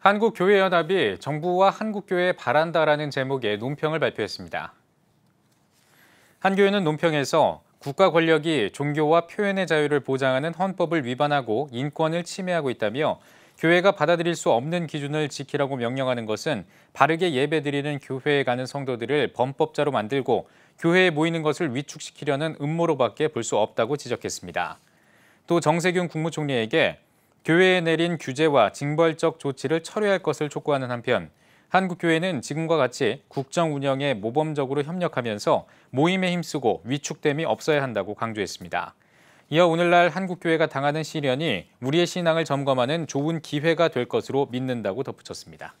한국교회연합이 정부와 한국교회 바란다라는 제목의 논평을 발표했습니다. 한교회는 논평에서 국가 권력이 종교와 표현의 자유를 보장하는 헌법을 위반하고 인권을 침해하고 있다며 교회가 받아들일 수 없는 기준을 지키라고 명령하는 것은 바르게 예배드리는 교회에 가는 성도들을 범법자로 만들고 교회에 모이는 것을 위축시키려는 음모로밖에 볼 수 없다고 지적했습니다. 또 정세균 국무총리에게 교회에 내린 규제와 징벌적 조치를 철회할 것을 촉구하는 한편 한국교회는 지금과 같이 국정 운영에 모범적으로 협력하면서 모임에 힘쓰고 위축됨이 없어야 한다고 강조했습니다. 이어 오늘날 한국교회가 당하는 시련이 우리의 신앙을 점검하는 좋은 기회가 될 것으로 믿는다고 덧붙였습니다.